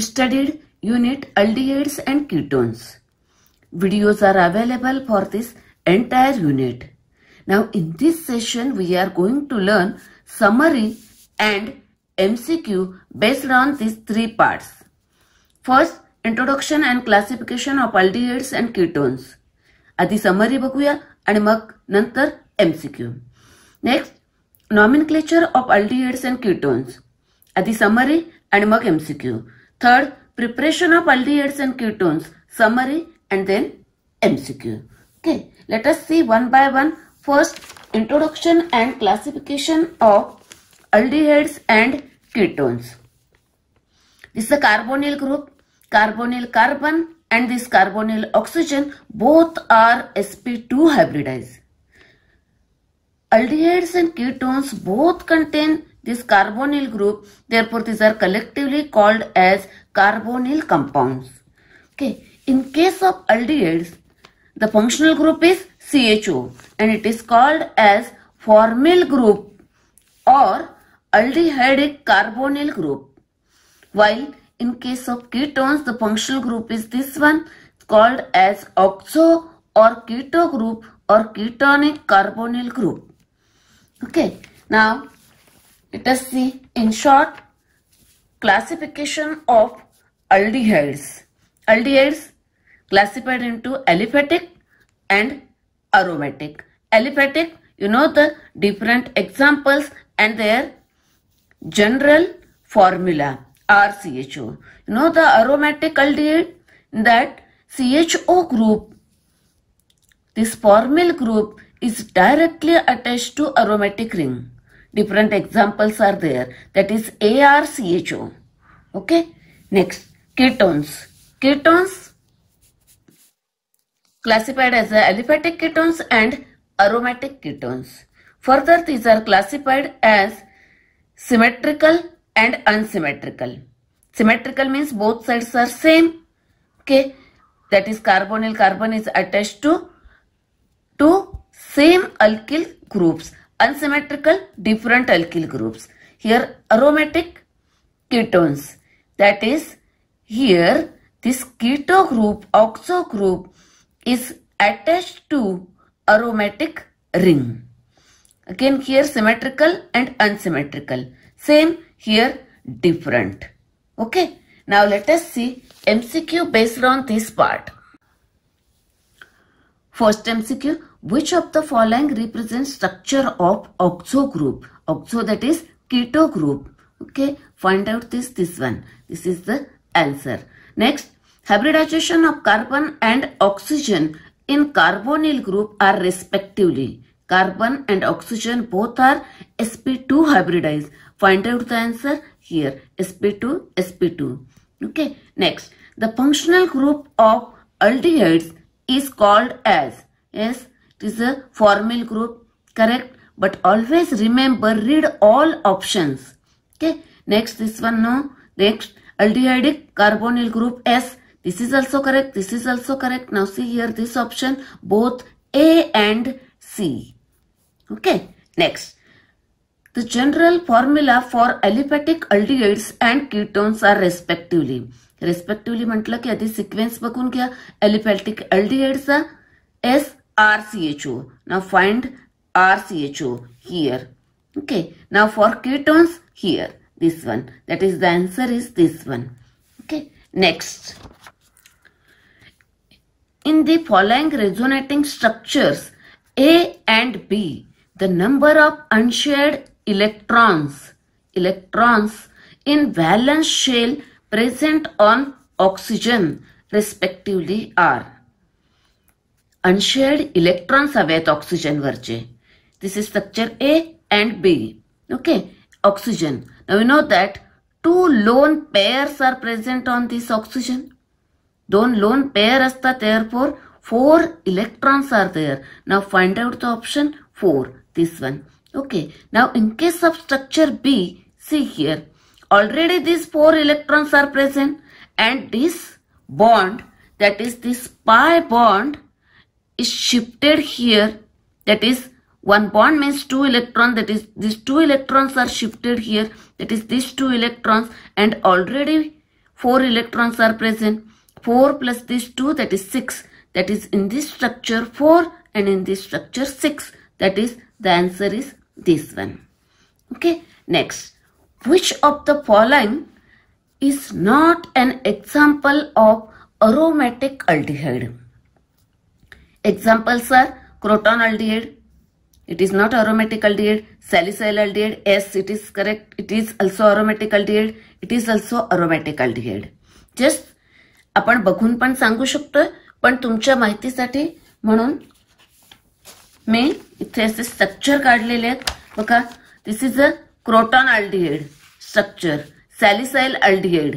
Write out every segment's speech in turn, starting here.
studied unit aldehydes and ketones. Videos are available for this entire unit. Now in this session we are going to learn summary and MCQ based on these three parts. First, introduction and classification of aldehydes and ketones. Adi summary bakuya and mag nantar MCQ. Next, nomenclature of aldehydes and ketones. Adi summary and mag MCQ. Third, preparation of aldehydes and ketones, summary and then MCQ. Okay, let us see one by one. First, introduction and classification of aldehydes and ketones. This is a carbonyl group, carbonyl carbon and this carbonyl oxygen both are sp2 hybridized. Aldehydes and ketones both contain this carbonyl group. Therefore, these are collectively called as carbonyl compounds. Okay. In case of aldehydes, the functional group is CHO and it is called as formyl group or aldehydic carbonyl group. While in case of ketones, the functional group is this one called as oxo or keto group or ketonic carbonyl group. Okay. Now, let us see. In short, classification of aldehydes. Aldehydes classified into aliphatic and aromatic. Aliphatic, you know the different examples and their general formula RCHO. You know the aromatic aldehyde that CHO group, this formyl group is directly attached to aromatic ring different examples are there. That is ARCHO. Okay. Next, ketones. Ketones classified as aliphatic ketones and aromatic ketones. Further, these are classified as symmetrical and unsymmetrical. Symmetrical means both sides are same. Okay. That is carbonyl carbon is attached to two same alkyl groups unsymmetrical different alkyl groups. Here aromatic ketones. That is here this keto group, oxo group is attached to aromatic ring. Again here symmetrical and unsymmetrical. Same here different. Okay. Now let us see MCQ based on this part. First MCQ, which of the following represents structure of oxo group? Oxo that is keto group. Okay, find out this, this one. This is the answer. Next, hybridization of carbon and oxygen in carbonyl group are respectively. Carbon and oxygen both are sp2 hybridized. Find out the answer here. sp2, sp2. Okay, next. The functional group of aldehydes is called as, yes, It is a formal group, correct? But always remember, read all options. Okay. Next, this one, no. Next, aldehydic carbonyl group S. This is also correct. This is also correct. Now see here, this option, both A and C. Okay. Next, the general formula for aliphatic aldehydes and ketones are respectively. respectively म्हटलं की आधी sequence बघून घ्या aliphatic अल्डिहाइडचा as RCHO. Now find RCHO here. Okay. Now for ketones here. This one. That is the answer is this one. Okay. Next. In the following resonating structures A and B, the number of unshared electrons electrons in valence shell present on oxygen respectively are unshared electrons oxygen oxygenवरचे. This is structure A and B. Okay, oxygen. Now we know that two lone pairs are present on this oxygen. Don't lone pair there therefore four electrons are there. Now find out the option 4, this one. Okay, now in case of structure B, see here, already these four electrons are present and this bond, that is this pi bond is shifted here that is one bond means two electrons. that is these two electrons are shifted here that is these two electrons and already four electrons are present 4 plus these 2 that is 6 that is in this structure 4 and in this structure 6 that is the answer is this one okay next which of the following is not an example of aromatic aldehyde Examples are crotonaldehyde. It is not aromatic aldehyde. Salicylic aldehyde. Yes, it is correct. It is also aromatic aldehyde. It is also aromatic aldehyde. Just, आपण बघून पण सांगू शकतो पण तुमच्या माहितीसाठी म्हणून मी इथे असे स्ट्रक्चर काढलेले आहेत बघा this is a croton aldehyde structure salicyl aldehyde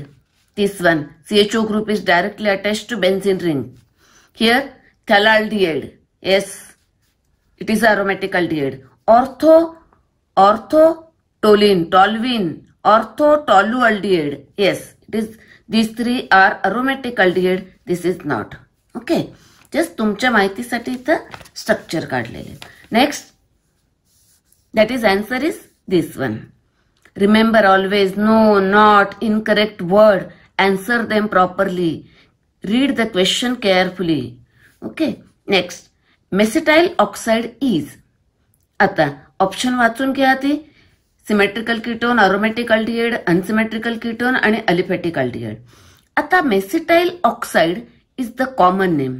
this one CHO group is directly attach to benzene ring here Calaldehyde. Yes, it is aromatic aldehyde. Ortho, ortho, toluene, ortho, orthotolualdehyde. Yes, it is. These three are aromatic aldehyde. This is not. Okay. Just तुमच्या माहितीसाठी इथं structure काढलेले next that is answer is this one remember always no not incorrect word answer them properly read the question carefully okay next mesityl oxide is आता option वाचून घ्या ते symmetrical ketone aromatic aldehyde unsymmetrical ketone आणि aliphatic aldehyde आता mesityl oxide is the common name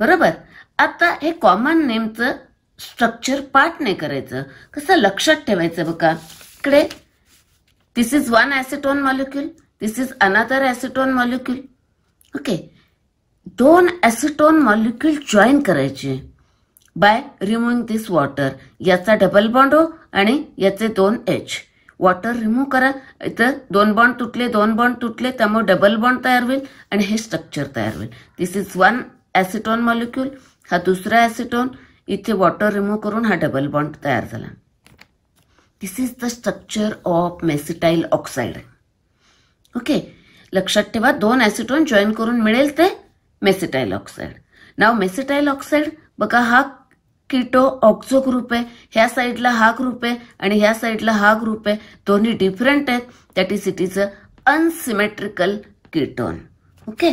बरोबर आता हे common नेमचं structure part नाही करायचं कसं लक्षात ठेवायचं बघा इकडे this is one acetone molecule this is another acetone molecule okay दोन ऍसिटोन मॉलिक्यूल जॉईन करायचे बाय रिमूव्हिंग दिस वॉटर याचा डबल बॉन्ड हो आणि याचे दोन एच वॉटर रिमूव्ह करा इथं दोन बॉन्ड तुटले दोन बॉन्ड तुटले त्यामुळे डबल बॉन्ड तयार होईल आणि हे स्ट्रक्चर तयार होईल this is one acetone molecule हा दुसरा ऍसिटोन इथे वॉटर रिमूव्ह करून हा डबल बॉन्ड तयार झाला this is the structure of mesityl oxide okay लक्षात ठेवा दोन ॲसिटोन जॉईन करून मिळेल ते मेसिटाईल ऑक्साईड नाव मेसिटाईल ऑक्साईड बघा हा किटो ऑक्झो ग्रुप आहे ह्या साईडला हा ग्रुप आहे आणि ह्या साईडला हा ग्रुप आहे दोन्ही डिफरंट आहेत that is it is a unsymmetrical ketone okay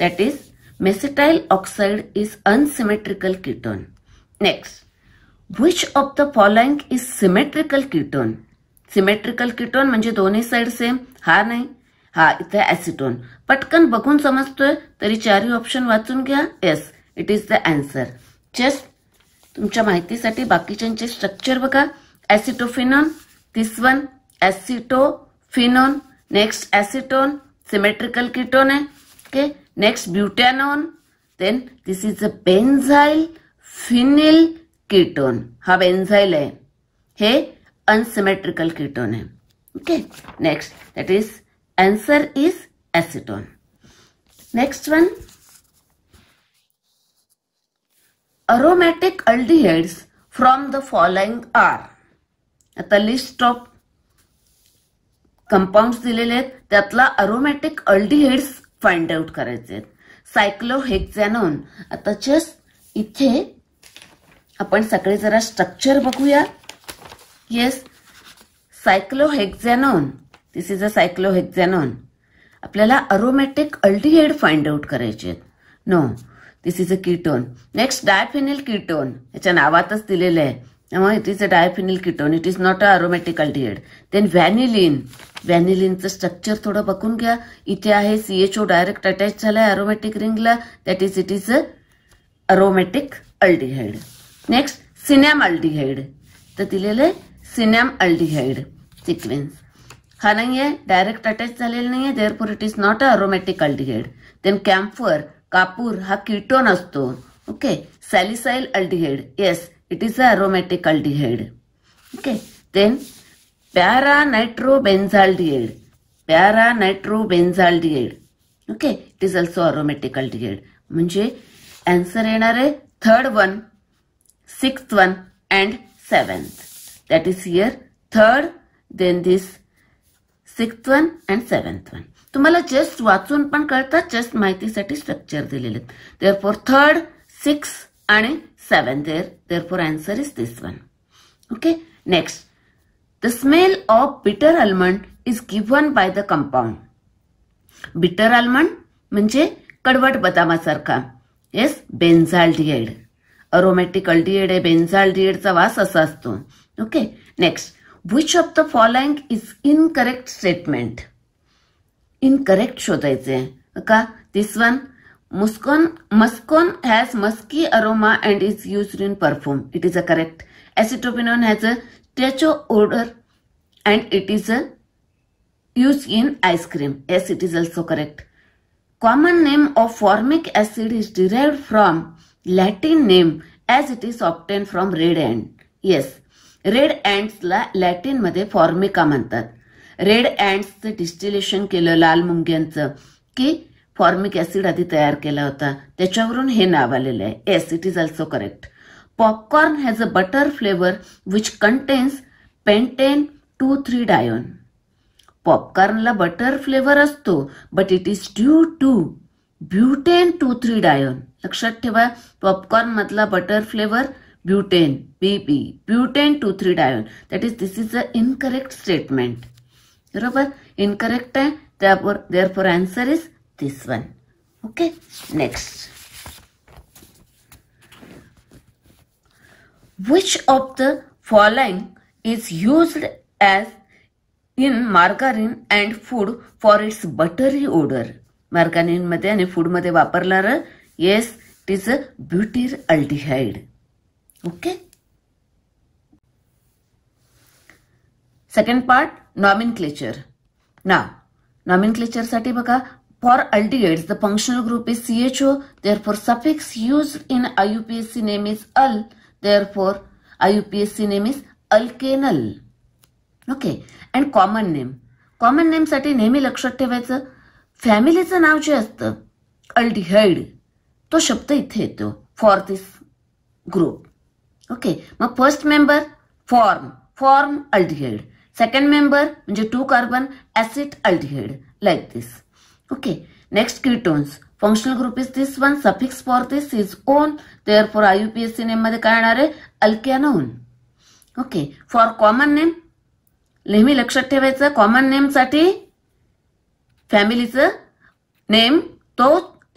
that is mesityl oxide is unsymmetrical ketone next which of the following is symmetrical ketone symmetrical ketone म्हणजे दोन्ही साईड सेम हा नाही हा इथे ॲसिटोन पटकन बघून समजतोय तरी चारही ऑप्शन वाचून घ्या yes it is the answer just तुमच्या माहितीसाठी बाकीच्यांचे स्ट्रक्चर बघा acetophenone this one phenone next acetone symmetrical ketone आहे okay next butanone then this is a benzyl phenyl ketone हा बेन्झाईल आहे हे अनसिमेट्रिकल किटोन आहे okay next that is Answer is acetone. Next one. Aromatic aldehydes from the following are. आता list of compound दिलेले आहेत त्यातला aromatic अल्डीहेड्स find out करायचे आहेत सायक्लोहेक्झॅनॉन आता जस्ट इथे आपण सगळे जरा स्ट्रक्चर बघूया yes सायक्लोहेक्झॅनॉन this is a cyclohexanone आपल्याला अरोमॅटिक अल्टीहेड फाइंड आउट करायचे no this is a ketone next diphenyl ketone याच्या नावातच दिलेलं आहे त्यामुळे it is a diphenyl ketone it is not a aromatic aldehyde then vanillin व्हॅनिलिनचं structure थोडं बघून घ्या इथे आहे सीएचओ डायरेक्ट अटॅच झालाय अरोमॅटिक रिंगला that is it is a aromatic aldehyde next cinnamaldehyde तर दिलेलं आहे सिनॅम अल्टीहेड सिक्वेन्स हा आहे डायरेक्ट अटॅच झालेला नाहीये therefore it is not a aromatic aldehyde then camphor कापूर हा किटोन असतो okay salicyl aldehyde yes it is a aromatic aldehyde okay then para nitro benzaldehyde para nitro benzaldehyde okay it is also aromatic aldehyde म्हणजे answer येणार आहे third one sixth one and seventh that is here third then this sixth one and seventh one तुम्हाला just वाचून पण कळतात just माहितीसाठी structure दिलेले there four third six आणि seven there therefore answer is this one okay next the smell of bitter almond is given by the compound bitter almond म्हणजे कडवट बदामासारखा yes बेन्झाल्डिएड aromatic अल्डिएड हे बेन्झाल्डिएडचा वास असा असतो okay next which of the following is incorrect statement incorrect shodayche ka this one muscone has musky aroma and is used in perfume it is a correct acetophenone has a tetro odor and it is used in ice cream yes it is also correct common name of formic acid is derived from latin name as it is obtained from red ant yes red अँड्सला लॅटिनमध्ये formica म्हणतात red अँड्सचं distillation केलं लाल मुंग्यांचं की formic acid आधी तयार केला होता त्याच्यावरून हे नाव आलेलं आहे yes it is also correct popcorn has a butter flavour which contains pentane two three dione पॉपकॉर्नला बटर फ्लेवर असतो but it is due to butane two three dione लक्षात ठेवा पॉपकॉर्न मधला butter flavour butane, BB, butane three diol. is, this is the incorrect statement. Remember, incorrect therefore, therefore answer is this one. Okay, next. Which of the following is used as in margarine and food for its buttery odor? मार्गारीनमध्ये आणि food, वापरणारं yes it is a butyraldehyde okay second part nomenclature ना नॉमिन क्लेचरसाठी बघा for aldehyde the functional group is O therefore suffix use in IUPAC name is al therefore IUPAC name is alkanal okay and common name common नेमसाठी नेहमी लक्षात ठेवायचं फॅमिलीचं नाव जे असतं अल्टीहाइड तो शब्द इथे येतो फॉर दिस ग्रुप ओके मग first member form formaldehyde second member म्हणजे two carbon acetaldehyde like this okay next ketones functional group is this one suffix for this is one therefore IUPAC name मध्ये काय येणार आहे alkanone okay for common name नेहमी लक्षात ठेवायचं common नेमसाठी फॅमिलीचं name तो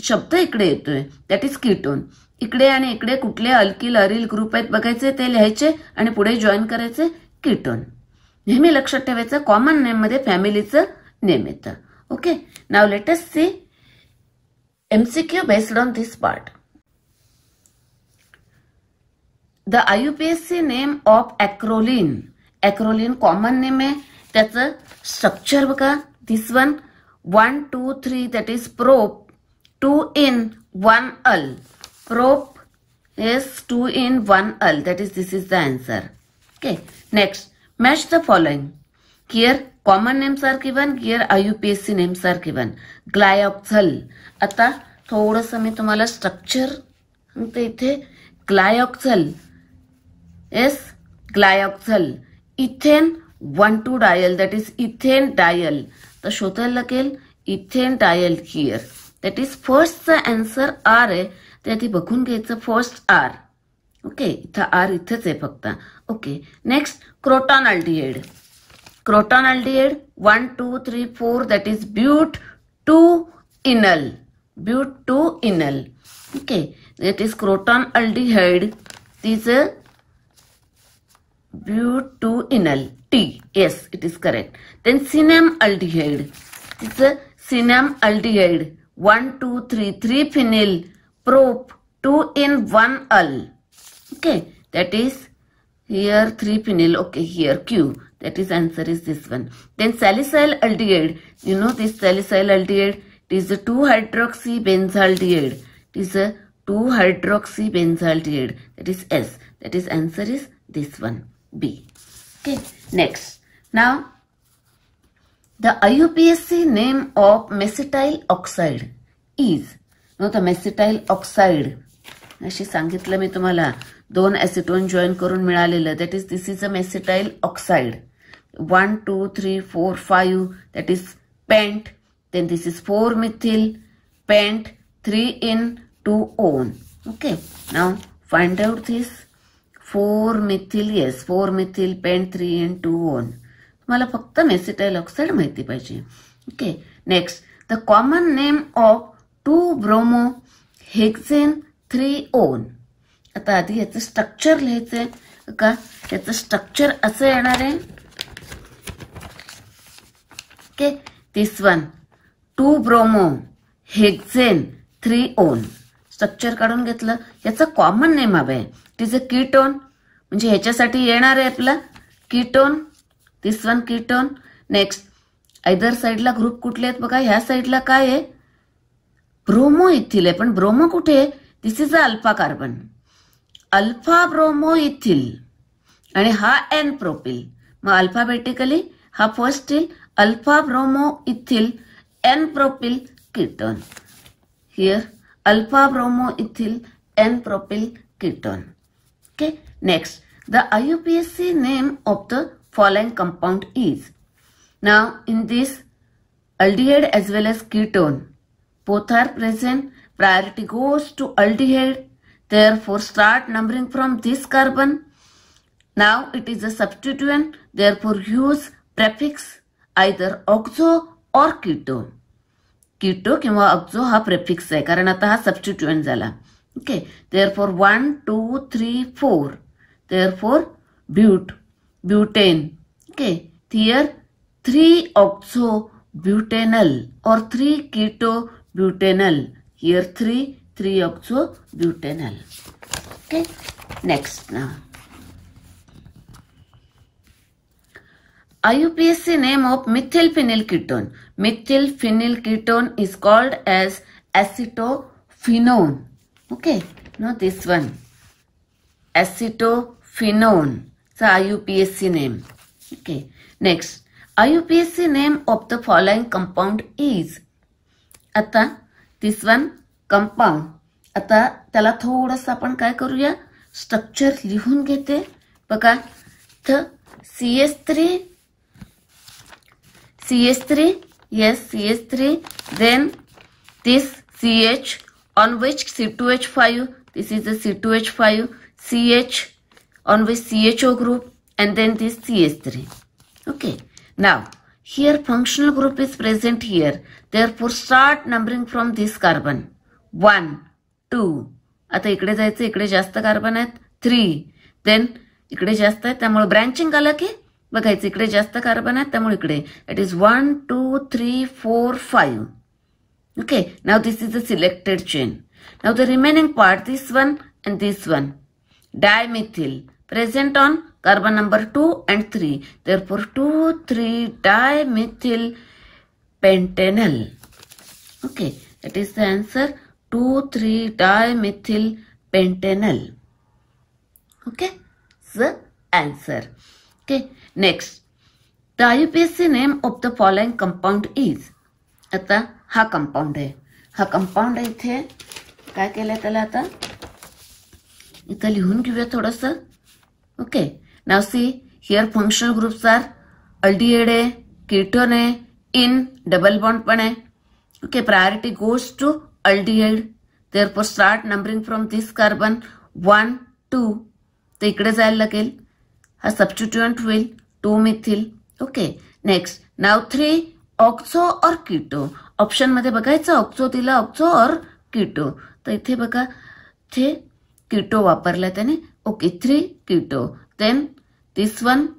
शब्द इकडे येतोय दॅट इज कीटोन इकडे आणि इकडे कुठले अल्किल अरिल ग्रुप आहेत बघायचे ते लिहायचे आणि पुढे जॉईन करायचे कीटोन नेहमी लक्षात ठेवायचं कॉमन नेम मध्ये फॅमिलीचं नेम येतं okay now let's see MCQ based on this part the IUPAC name of acrolein acrolein common name आहे त्याचं स्ट्रक्चर बघा this one one two three that is prop two en one al prop is two en one al that is this is the answer okay next match the following here common names are one here I U P S C names are one glyoxal आता थोडस मी तुम्हाला structure सांगते इथे glyoxal is glyoxal ethane one two dial that is ethane dial तर शोधायला लागेल ethane dial here that is फर्स्टचा अँसर आर आहे ते आधी बघून घ्यायचं फर्स्ट आर ओके इथं आर इथंच आहे फक्त okay next croton aldehyde croton aldehyde one two three four that is but two enal but two enal okay that is croton aldehyde these but two enal T yes it is correct then cinnamaldehyde तिचं cinnamaldehyde 1, 2, 3, 3 phenyl prop 2 in 1 al. Okay, that is here 3 phenyl. Okay, here Q. That is answer is this one. Then salicyl aldehyde. You know this salicyl aldehyde. It is a 2 hydroxy benzaldehyde. It is a 2 hydroxy benzaldehyde. That is S. That is answer is this one. B. Okay, next. Now the IUPAC name of mesityl oxide is no the mesityl oxide अशी सांगितलं मी तुम्हाला दोन acetone join करून मिळालेलं that is this is a mesityl oxide one two three four five that is pent then this is four methyl pent three en two one okay now find out this four methyl yes four methyl pent three en two one मला फक्त mesityl oxide माहिती पाहिजे okay next the common name of two bromo hexane three one आता आधी याचं structure लिहायचंय का याचं स्ट्रक्चर असं येणार आहे okay this one two bromo hexane three one structure काढून घेतलं याचा कॉमन नेम हवा आहे तिचं इज कीटोन म्हणजे ह्याच्यासाठी येणार आहे आपलं ketone this one turn next either साईडला ग्रुप कुठले आहेत बघा ह्या साईडला काय आहे ब्रोमो इथिल आहे पण ब्रोमो कुठे this is a alpha carbon alpha bromo ethyl आणि हा एन प्रोपिल मग अल्फाबेटिकली हा फर्स्ट इल alpha bromo ethyl N propyl ketone here alpha bromo ethyl N propyl ketone okay next the C name of the following compound is. Now in this aldehyde as well as ketone both are present priority goes to aldehyde therefore start numbering from this carbon. Now it is a substituent therefore use prefix either oxo or keto. Keto किंवा अब्जो oxo prefix आहे कारण आता substituent substituent Okay, therefore therefore one two three butane. Okay, here 3 three or 3 here Here 3, 3 butanal Okay, next now. IUPAC name of methylphenyl ketone. Methylphenyl ketone is called as acetophenone. Okay, now this one. Acetophenone. So name name. Okay. Next. IUPAC name of the following compound is. आता this one compound. आता त्याला थोडंसं आपण काय करूया structure लिहून घेते बघा थ C S three C S three yes C S three then this C H on which C two H five this is a C two H five C H and CHO group and then this CH3. Okay. Now, here functional group is present here. Therefore, start numbering from this carbon. One two आता इकडे जायचं इकडे जास्त carbon आहेत three then इकडे जास्त आहे त्यामुळे ब्रँचिंग आलं की बघायचं इकडे जास्त कार्बन आहेत त्यामुळे इकडे that is one two three four five okay now this is a selected chain now the remaining part this one and this one dimethyl present on carbon number 2 and 3. Therefore, 2 3 dimethyl pentanol. Okay, that is the answer 2 3 dimethyl pentanol. Okay, the answer. Okay, next. The IUPAC name of the following compound is. आता हा compound आहे हा compound आहे इथे काय केलं त्याला आता इथं लिहून घेऊया थोडंसं okay now see here functional group sir aldehyde आहे किटोन आहे इन डबल बॉन्ड पण आहे ओके प्रायोरिटी गोस्ट टू तर therefore start numbering from this carbon one two ते इकडे जायला लागेल हा सबस्टिट्युंट होईल two methyl okay next now three oxo or keto मध्ये बघायचं ऑक्सो तिला ऑक्सो ऑर किटो तर इथे बघा इथे किटो वापरला त्याने okay three keto. Then this one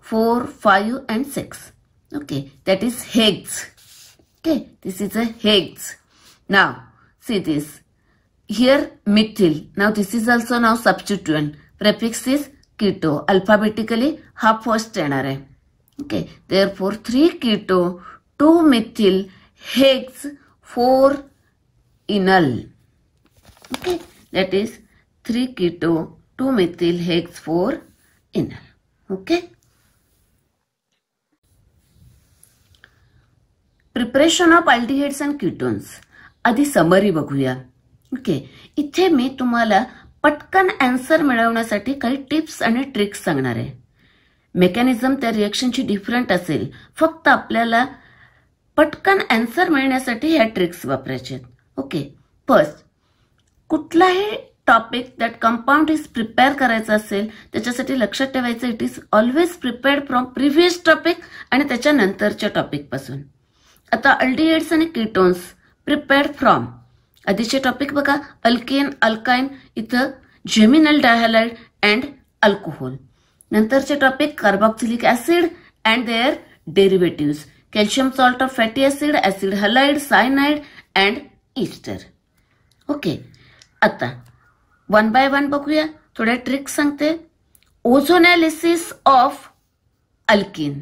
4, 5 and 6. Okay, that is Higgs. Okay, this is a Higgs. Now, see this. Here methyl. Now this is also now substituent. Prefix is keto. Alphabetically half first tenere. Okay, therefore 3 keto, 2 methyl, Higgs, 4 enol. Okay, that is 3 keto, 2 methyl hex 4 enol. Okay. Preparation of aldehydes and ketones आधी summary बघूया okay इथे मी तुम्हाला पटकन answer मिळवण्यासाठी काही tips आणि tricks सांगणार आहे मेकॅनिझम त्या रिएक्शनची डिफरंट असेल फक्त आपल्याला पटकन अँसर मिळण्यासाठी ह्या ट्रिक्स वापरायचे ओके फर्स्ट कुठलाही topic that compound is prepare करायचं असेल त्याच्यासाठी लक्षात ठेवायचं it is always prepared from previous topic आणि त्याच्यानंतरच्या टॉपिकपासून आता अल्डिएड्स आणि किटोन्स प्रिपेअर्ड फ्रॉम आधीचे टॉपिक बघा अल्केन अल्काइन इथं जेमिनल डायहलाइड अँड अल्कोहोल नंतरचे topic carboxylic acid and their derivative calcium salt of fatty acid acid halide cyanide and ester okay आता वन बाय वन बघूया थोड्या tricks सांगते ओझोनॅलिसिस of alkene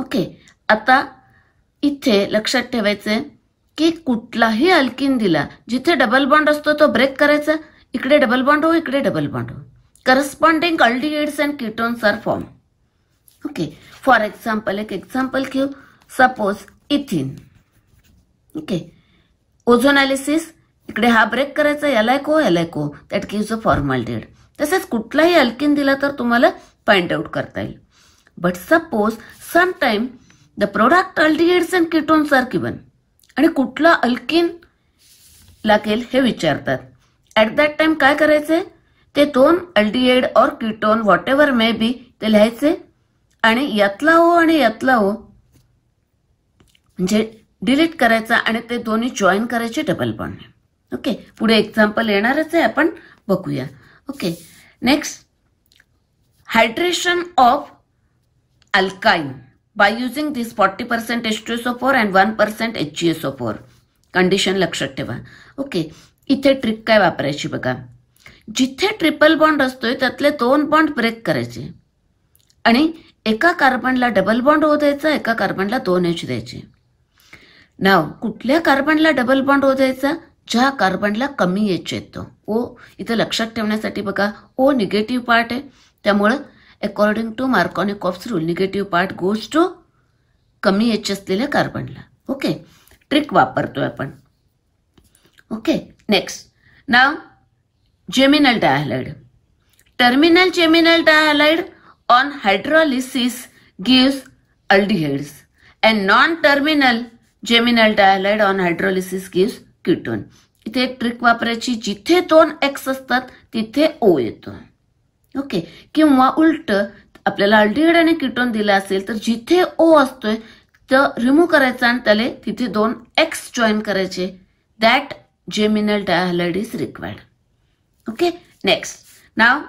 okay आता इथे लक्षात ठेवायचे की कुठलाही अल्किन दिला जिथे डबल बॉन्ड असतो तो ब्रेक करायचा इकडे डबल बॉन्ड हो इकडे डबल बॉन्ड हो corresponding aldehydes and ketones are form okay for example एक एक्झाम्पल घेऊ सपोज इथिन ओके ओझोनॅलिसिस इकडे हा ब्रेक करायचा याला को याला को that give a formaldehyde तसेच कुठलाही अल्किन दिला तर तुम्हाला फाइंड आउट करता येईल but suppose time the product aldehydes and ketones are given आणि कुठला अल्किन लागेल हे विचारतात ऍट दॅट टाइम काय करायचे ते दोन अल्डिएड और ketone whatever may be ते लिहायचे आणि यातला हो आणि यातला हो म्हणजे डिलीट करायचा आणि ते दोन्ही जॉईन करायचे डबल बॉन्ड ओके पुढे एक्झाम्पल येणारच आहे आपण बघूया okay next hydration of alkyne by using this forty percent H two SO four and one percent H G SO four condition लक्षात ठेवा ओके इथे ट्रिक काय वापरायची बघा जिथे ट्रिपल बॉन्ड असतोय त्यातले दोन बॉन्ड ब्रेक करायचे आणि एका कार्बनला डबल बॉन्ड हो द्यायचा एका कार्बनला दोन एच द्यायचे नाव कुठल्या कार्बनला डबल बॉन्ड हो द्यायचा ज्या कार्बनला कमी एच येतो ओ इथं लक्षात ठेवण्यासाठी बघा ओ निगेटिव्ह पार्ट आहे त्यामुळं according to of rule negative part goes to कमी एच असलेल्या कार्बनला ओके ट्रिक वापरतोय आपण okay next now geminal dihalide terminal geminal dihalide on hydrolysis gives aldehydes and non terminal geminal dihalide on hydrolysis gives ketone इथे एक trick वापरायची जिथे दोन एक्स असतात तिथे ओ येतो ओके किंवा उलट आपल्याला अल्टीहेड आणि किटोन दिला असेल तर जिथे ओ असतोय तर रिमूव्ह करायचा आणि त्याले तिथे दोन एक्स जॉईन करायचे that geminal dihalide is required okay next now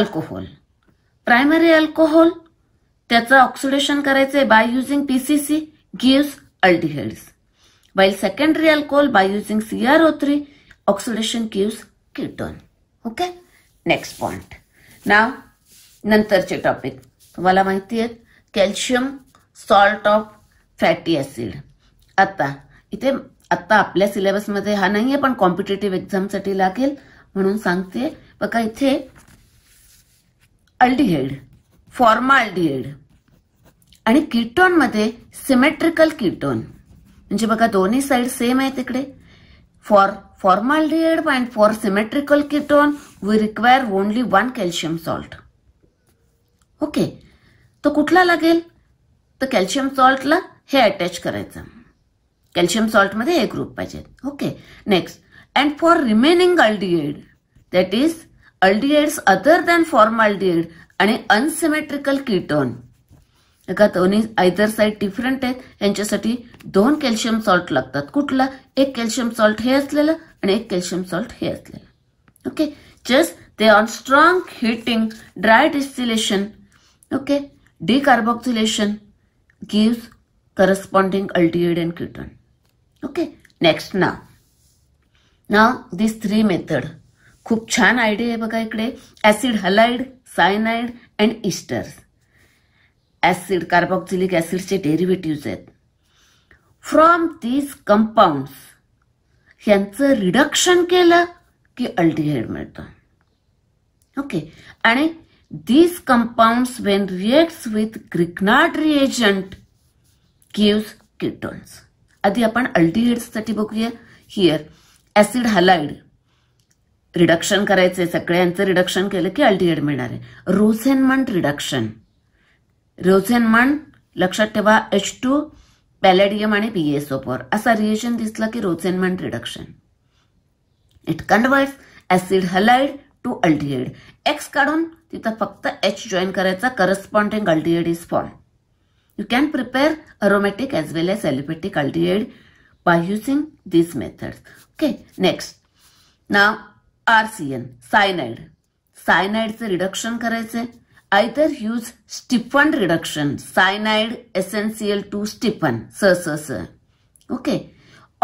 alcohol primary alcohol त्याचं ऑक्सिडेशन करायचंय by using PCC gives aldehydes while secondary alcohol by using CrO3 oxidation gives ketone. Okay next point now नंतरचे टॉपिक तुम्हाला माहिती आहेत calcium salt of fatty acid आता इथे आता आपल्या सिलेबसमध्ये हा नाही आहे पण कॉम्पिटेटिव्ह एक्झामसाठी लागेल म्हणून सांगते बघा इथे अल्डिहेड फॉर्मा अल्डिहेड आणि किटोनमध्ये सिमेट्रिकल किटोन म्हणजे बघा दोन्ही साईड सेम आहे तिकडे formaldehyde and for symmetrical ketone we require only one calcium salt okay तो कुठला लागेल तर कॅल्शियम सॉल्टला हे अटॅच करायचं कॅल्शियम सॉल्टमध्ये हे ग्रुप पाहिजे okay next and for remaining aldehyde that is aldehydes other than formaldehyde आणि अनसिमेट्रिकल किटोन एका दोन्ही आयदर साईड डिफरंट आहेत यांच्यासाठी दोन कॅल्शियम सॉल्ट लागतात कुठला एक कॅल्शियम सॉल्ट हे असलेलं आणि एक कॅल्शियम सॉल्ट हे असलेलं okay just they on strong heating dry distillation okay decarboxylation gives corresponding aldehyde and ketone okay next ना ना दिस थ्री मेथड खूप छान आयडिया आहे बघा इकडे acid halide cyanide and esters acid carboxylic ऍसिडचे डेरिव्हेटिव्ह आहेत फ्रॉम दीज कंपाऊंड्स यांचं रिडक्शन केलं की अल्डिहाइड मिळतो ओके आणि these compounds when reacts with Grignard reagent gives ketones आधी आपण साठी बघूया हिअर ऍसिड हलाइड रिडक्शन करायचंय सगळ्यांचं रिडक्शन केलं की अल्डिहाइड मिळणार आहे रोझेनमंट रिडक्शन म्हण लक्षात ठेवा एच टू पॅलेडियम आणि फॉर असा रिएशन दिसला की म्हण reduction it convert acid halide to aldehyde X काढून तिथं फक्त एच जॉईन करायचा corresponding aldehyde is form you can prepare aromatic as well as aliphatic aldehyde by using this method okay next ना R C N cyanide सायनाइडचं reduction करायचे either use stiffen reduction, cyanide essential to stiffen, sir, sir, sir. Okay.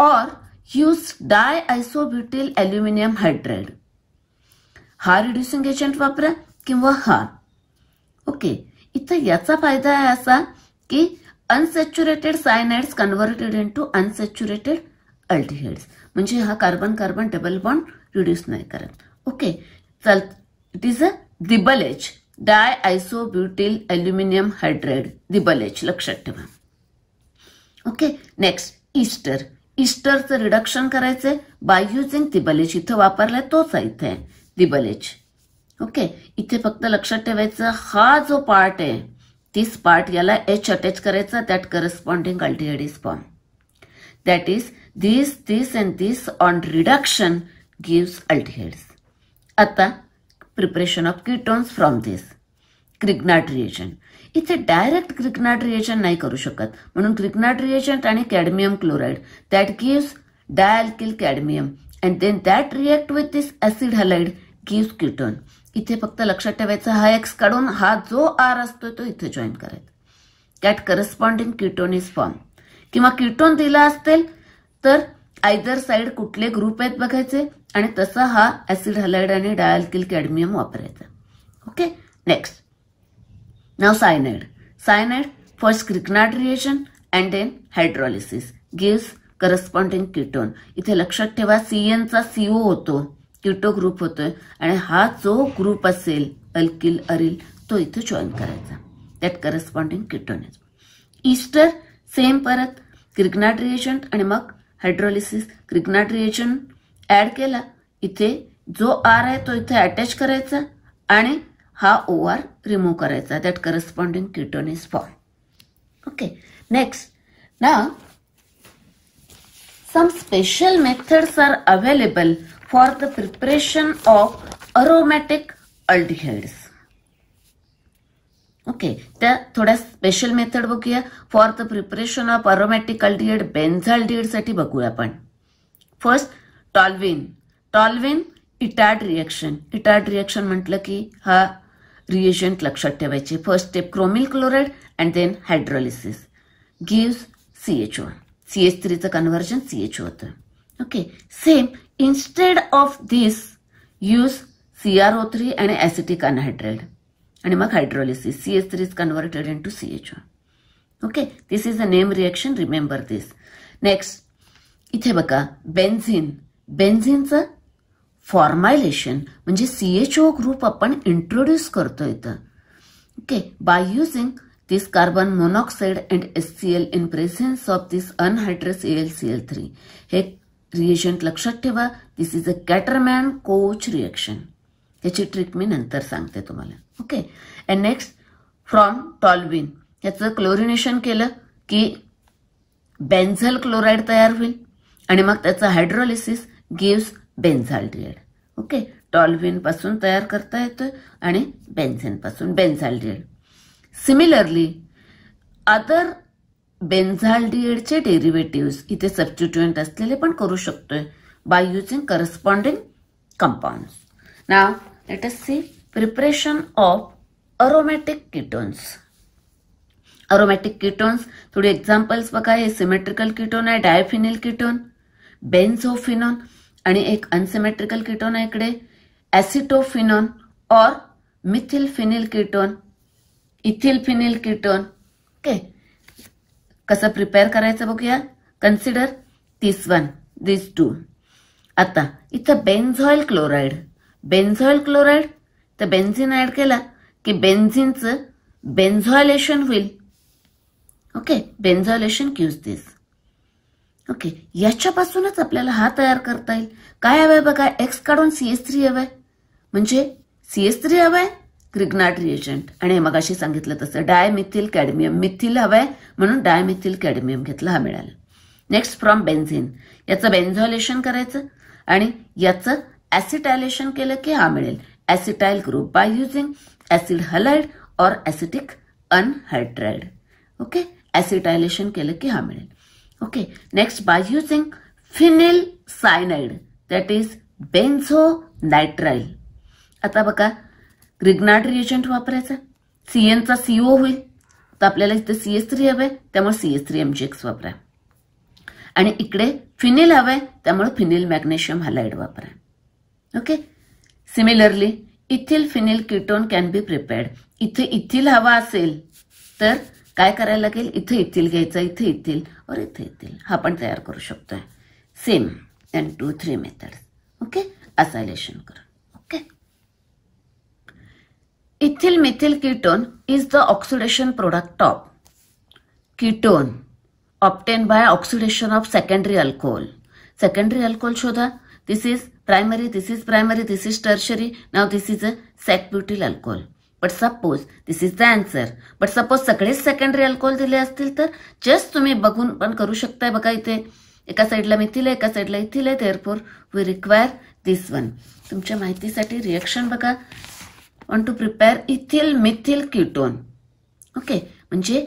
Or use diisobutyl aluminum hydride. हा reducing agent वापरा किंवा हा okay इथं याचा फायदा आहे असा की unsaturated cyanide converted into unsaturated aldehydes म्हणजे हा carbon carbon double bond reduce नाही करत ओके चल it is a DIBAL as diisobutyl aluminium hydride DIBAL H लक्षात ठेवा ओके नेक्स्ट इस्टर इस्टरचं रिडक्शन करायचंय बाय युझिंग दिबलेज इथं वापरलाय तोच आहे इथे दिबलेज ओके इथे फक्त लक्षात ठेवायचं हा जो पार्ट आहे तीच पार्ट याला एच अटॅच करायचा that corresponding aldehyde is form that is this this and this on reduction gives aldehydes आता preparation of ketones from this. Grignard reaction इथे डायरेक्ट क्रिग्नाट रिएशन नाही करू शकत म्हणून क्रिग्नाट रिएशन आणि cadmium chloride that gives dialkyl cadmium and then that react with this acid halide gives ketone इथे फक्त लक्षात ठेवायचा हा एक्स काढून हा जो आर असतो तो इथे जॉईन करायचा that corresponding ketone is form किंवा किटोन दिला असेल तर आयदर साइड कुठले ग्रुप आहेत बघायचे आणि तसा हा ऍसिड हलाइड आणि डायल्किल कॅडमियम वापरायचा okay next now cyanide cyanide first Grignard reaction and then hydrolysis gives corresponding ketone इथे लक्षात ठेवा सीएनचा सीओ होतो किटो ग्रुप होतोय आणि हा जो ग्रुप असेल अल्किल अरिल तो इथे जॉईन करायचा त्यात करस्पॉन्डिंग किटोन इस्टर सेम परत क्रिकनाट रिएशन आणि मग हायड्रोलिसिस क्रिग्नाट रिएक्शन ॲड केला इथे जो आर आहे तो इथे अटॅच करायचा आणि हा ओ आर रिमूव्ह करायचा that corresponding ketone is form okay next ना some special methods R available for the preparation of aromatic aldehydes. Okay त्या थोड्या स्पेशल मेथड बघूया for the preparation of aromatic अल्डिएड बेन्झाल साठी बघूया आपण फर्स्ट टॉल्विन टॉल्विन इटाड रिएक्शन इटाड रिएक्शन म्हटलं की हा रिएजंट लक्षात ठेवायचे first step chromyl chloride and then hydrolysis gives CHO CH थ्रीचं conversion CHO होतं okay same instead of this use CRO three and acetic anhydride आणि मग C S three is converted into C H O okay this is a name reaction remember this next इथे बघा benzene बेन्झिनचं formylation म्हणजे C H O group आपण introduce करतो इथं okay by using this carbon monoxide and S C L in presence of this anhydrous L C L three हे reagent लक्षात ठेवा दिस is a Gattermann Koch reaction त्याची trick मी नंतर सांगते तुम्हाला okay and next from toluene याचं chlorination केलं की बेन्झल क्लोराईड तयार होईल आणि मग त्याचं हायड्रोलिसिस गिव्स बेन्झाल्ड्रिएड ओके पासून तयार करता येतोय आणि पासून बेन्झाल्डिएड सिमिलरली अदर बेन्झाल्डिएडचे डेरिव्हेटिव्ह इथे सबस्टिट्युएंट असलेले पण करू शकतोय by using corresponding compound now let us see preparation of aromatic ketones aromatic ketones थोड़ी एक्झाम्पल्स बघा हे सिमेट्रिकल किटोन आहे डायफिनिल किटोन बेन्झोफिनोन आणि एक अनसिमेट्रिकल किटोन आहे इकडे acetophenone or methyl phenyl ketone ethyl phenyl ketone okay कसं प्रिपेअर करायचं बघूया consider this one this two आता इथं बेन्झॉइल क्लोराईड बेन्झॉइल क्लोराईड तर बेन्झिन ऍड केला की बेन्झिनचं बेन्झॉलेशन होईल okay benzoylation cause this okay याच्यापासूनच आपल्याला हा तयार करता येईल काय हवंय बघा एक्स काढून सीएस थ्री हवंय म्हणजे सीएस थ्री हवंय क्रिग्नाट रिएजंट आणि अशी सांगितलं तसं डायमिथिल कॅडमियम मिथिल हवंय म्हणून डायमिथिल कॅडमियम घेतला हा मिळाला नेक्स्ट फ्रॉम बेन्झिन याचं बेन्झॉलेशन करायचं आणि याचं ऍसिटायलेशन केलं की हा मिळेल acetyl group by using acid halide or acetic unhydride. Okay, acetylation केलं की हा मिळेल. Next by using using phenyl that is is benzonitrile आता बघा ग्रिग्नाट रिएजंट वापरायचा सी एनचा सीओ होईल तर आपल्याला इथे सी एस थ्री हवं आहे त्यामुळे C S three M X वापरा आणि इकडे फिनिल हवं आहे त्यामुळे फिनिल मॅग्नेशियम हलाइड वापरा okay similarly ethyl phenyl ketone can be prepared इथे इथिल हवा असेल तर काय करायला लागेल इथे इथिल घ्यायचं इथे इथिल और इथे इथिल हा पण तयार करू शकतोय same N two three method okay acylation करू okay ethyl methyl ketone is the oxidation product top ketone obtained by oxidation of secondary alcohol secondary alcohol शोधा this is primary, this is primary, this is tertiary. Now this is a sacubutyl alcohol. But suppose this is the answer but suppose सगळेच secondary alcohol दिले असतील तर just तुम्ही बघून पण करू शकताय बघा इथे एका साइडला मिथिल आहे एका साइडला इथिल आहे therefore we require this one तुमच्या माहितीसाठी रिएक्शन बघा on to prepare ethyl methyl ketone okay म्हणजे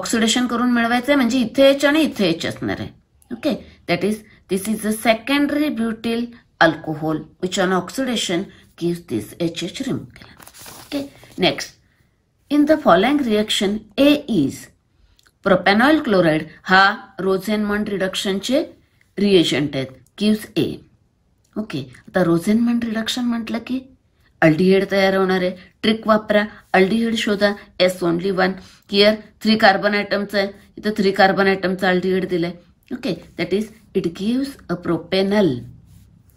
ऑक्सिडेशन करून मिळवायचं आहे म्हणजे इथे एच आणि इथे एच असणार आहे okay that is This is a secondary butyl alcohol which on oxidation gives this HH ring. Okay. Next, in the following reaction A is propanoyl chloride हा रोझेनमन रिडक्शनचे रिएजंट आहेत किव्स ए ओके आता रोझेनमन reduction म्हटलं की अल्डिहेड तयार होणार आहे ट्रिक वापरा aldehyde शोधा as only one clear three carbon आयटमचं आहे इथं थ्री कार्बन आयटमचा अल्डिहेड दिलाय okay that is it gives a propanol.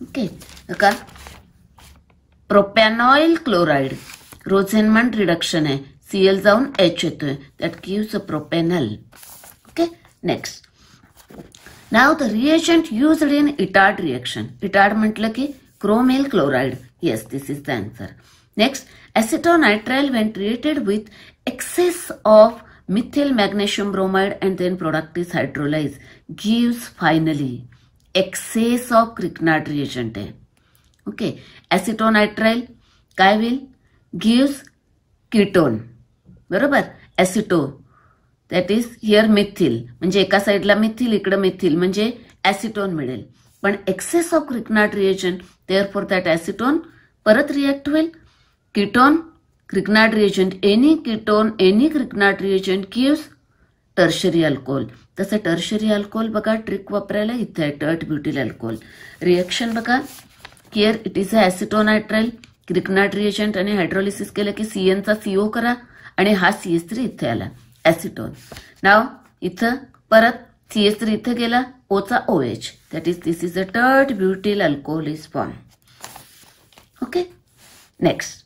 Okay. okay. Propanoyl chloride. Rosenmund reduction. Cl down H. That gives a propanol. Okay. Next. Now the reagent used in itard reaction. Itard meant like chromyl chloride. Yes, this is the answer. Next, acetonitrile when treated with excess of Methyl magnesium bromide and then product is hydrolyzed gives finally excess of cricknard reagent. Okay, acetonitrile काय होईल gives ketone बरोबर aceto that is here methyl म्हणजे एका साईडला methyl इकडं methyl म्हणजे manje, मिळेल पण excess of Grignard reagent reagent, for that acetone, परत react होईल ketone Grignard reagent any ketone any Grignard reagent gives tertiary alcohol तसं टर्शरी अल्कोहोल बघा ट्रिक वापरायला इथे आहे टर्ट ब्युटील अल्कोहोल रिएक्शन बघा clear it is a Grignard reagent आणि hydrolysis केलं की सी एनचा सीओ करा आणि हा सी एस थ्री इथे आला ॲसिटोन नाव इथं परत सी एस थ्री इथं गेला ओचा O H that is this is a tert butyl alcohol is form okay next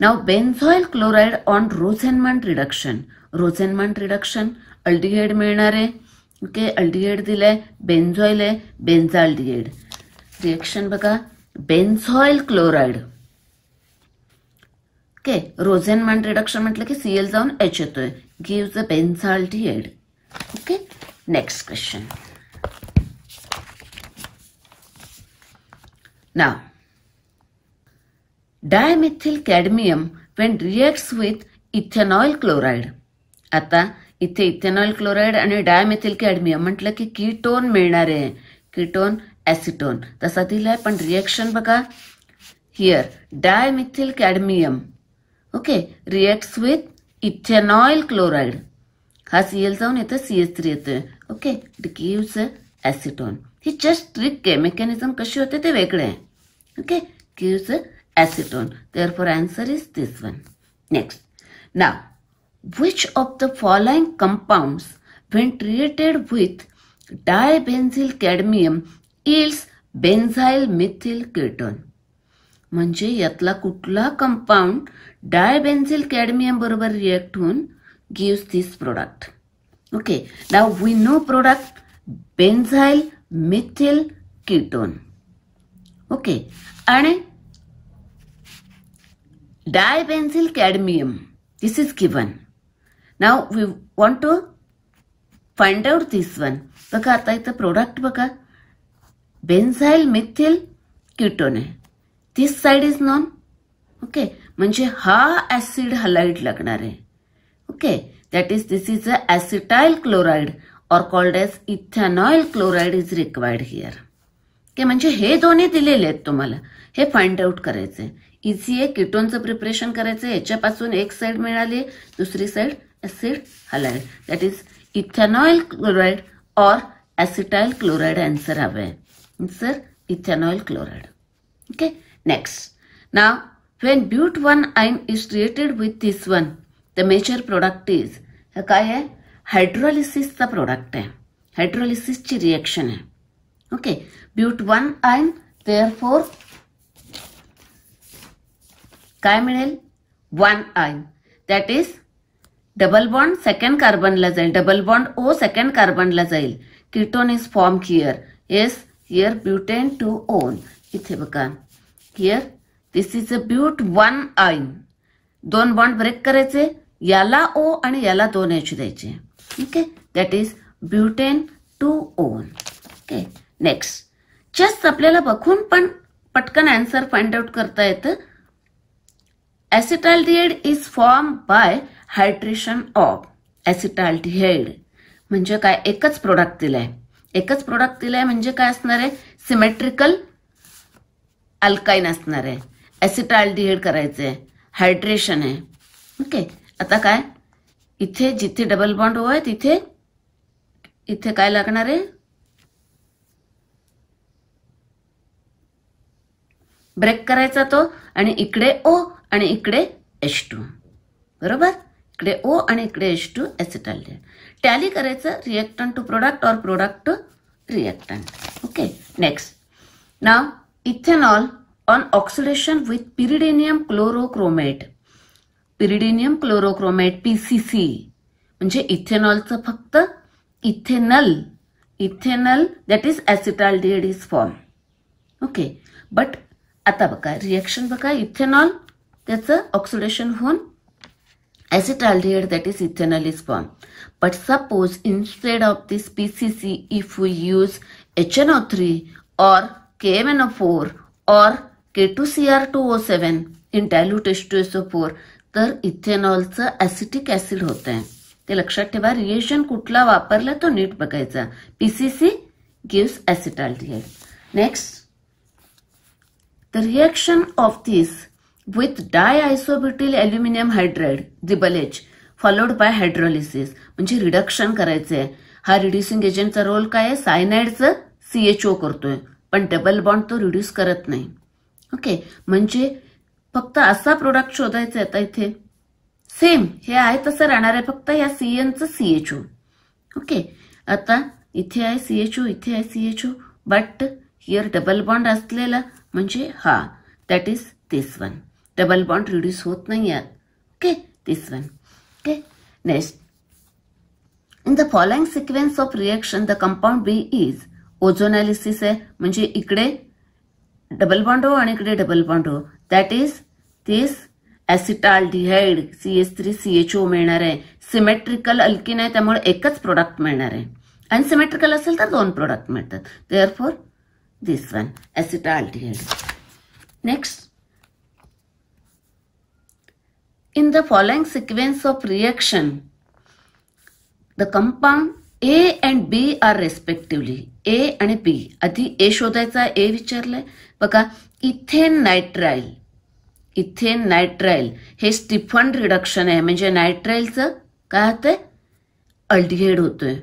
Now benzoyl chloride on Rosenmont reduction. Rosenmont reduction aldehyde मिळणार आहे ओके अल्डिहेड दिलंय बेन्झॉइल आहे बेन्झाल्डिहाइड रिएक्शन बघा benzoyl chloride okay Rosenmund reduction म्हटलं की CL जाऊन H येतोय give the benzaldehyde okay next question ना dimethyl cadmium when reacts with ethanoyl chloride आता इथे इथेनॉल क्लोराईड आणि डायमिथिल कॅडमियम म्हटलं की कीटोन मिळणार आहे कीटोन ॲसिटोन तसा दिलाय पण रिएक्शन बघा here dimethyl cadmium okay reacts with ethanoyl chloride हा सीएल जाऊन येतं सी एस थ्री येतोय ओके गिव्स ॲसिटोन ही जस्ट ट्रिक आहे मेकॅनिझम कशी होते ते वेगळे आहे okay gives acetone. Therefore, answer is this one. Next. Now, which of the following compounds when treated with dibenzyl cadmium yields benzyl methyl ketone, manje yatla कुठला compound, dibenzyl cadmium बरोबर react होऊन gives this product okay now we know product benzyl methyl ketone okay आणि benzyl cadmium. This is given. Now we want to find out this one बघा आता इथं product बघा benzyl methyl ketone आहे this side is known okay म्हणजे हा acid halide लागणार आहे okay that is this is a acetyl chloride or called as ethanoyl chloride is required here म्हणजे हे दोन्ही दिलेले आहेत तुम्हाला हे फाइंड आउट करायचे इझी आहे किटोनचं प्रिपरेशन करायचं आहे याच्यापासून एक साईड मिळाली दुसरी side acid halide that is ethanoyl chloride or acetyl chloride answer हवे आहे answer ethanoyl chloride okay next ना when but one yne is created with this one the major product is हे काय आहे हायड्रोलिसिसचा प्रोडक्ट आहे हायड्रोलिसिसची रिएक्शन आहे okay but one yne therefore काय मिळेल one I that is double bond second कार्बनला जाईल डबल बॉन्ड ओ सेकंड कार्बनला जाईल ketone is form here yes here butane two one इथे बघा here this is a but one I दोन bond break करायचे याला ओ आणि याला दोन एच द्यायचे okay that is butane two one okay next just आपल्याला बघून पण पटकन अँसर फाइंड आउट करता येतं acetaldehyde is form by hydration of acetaldehyde म्हणजे काय एकच प्रोडक्ट दिलाय एकच प्रोडक्ट दिलाय म्हणजे काय असणार आहे सिमेट्रिकल अल्काइन असणार आहे एसिटाल्डिहाइड करायचंय आहे हायड्रेशन आहे ओके आता काय इथे जिथे डबल बॉन्ड होय तिथे इथे काय लागणार आहे ब्रेक करायचा तो आणि इकडे ओ आणि इकडे एच टू बरोबर इकडे ओ आणि इकडे एच टू ॲसिटाल्डिहाइड टॅली करायचं reactant to product or product to reactant okay next ना ethanol on oxidation with pyridinium chlorochromate pyridinium chlorochromate P C C म्हणजे इथेनॉलचं फक्त ethanal ethanal that is acetaldehyde is form okay but आता बघा reaction बघा ethanol त्याचं oxidation होऊन acetaldehyde that is is ethanol form but suppose see see if you use H N O three or K M N O four or K two C R two O seven in dilute two S O four तर इथेनॉलचं acetic acid होत आहे ते लक्षात ठेवा reaction कुठला वापरला तो नीट बघायचा PCC gives acetal next the reaction of this with di aluminium hydride DIBAL H followed by hydrolysis म्हणजे रिडक्शन करायचं आहे हा रिड्युसिंग एजंटचा रोल काय आहे सायनाईडचं सीएचओ करतोय पण डबल बॉन्ड तो रिड्यूस करत नाही ओके म्हणजे फक्त असा प्रोडक्ट शोधायचा आता इथे सेम हे आहे तसं राहणार आहे फक्त या सीएनचं सीएचओ ओके आता इथे आहे सीएचओ इथे आहे CHO but here double bond असलेला म्हणजे हा that is this one double bond reduce होत नाही आहेत okay this one okay next in the following sequence of reaction the compound B is ozonolysis आहे म्हणजे इकडे डबल बॉन्ड हो आणि इकडे डबल बॉन्ड हो that is this acetaldehyde C S three C H O मिळणार आहे symmetrical alkene आहे त्यामुळे एकच प्रोडक्ट मिळणार आहे आणि सिमेट्रिकल असेल तर दोन प्रोडक्ट मिळतात therefore this one acetaldehyde next In the following sequence of reaction, the compound A and B are respectively A आणि बी आधी ए शोधायचा ए विचारलाय बघा इथेन नायट्राईल इथेन नायट्राईल हे स्टिफन रिडक्शन आहे म्हणजे नायट्राईलचं काय होतंय अल्टीहेड होतोय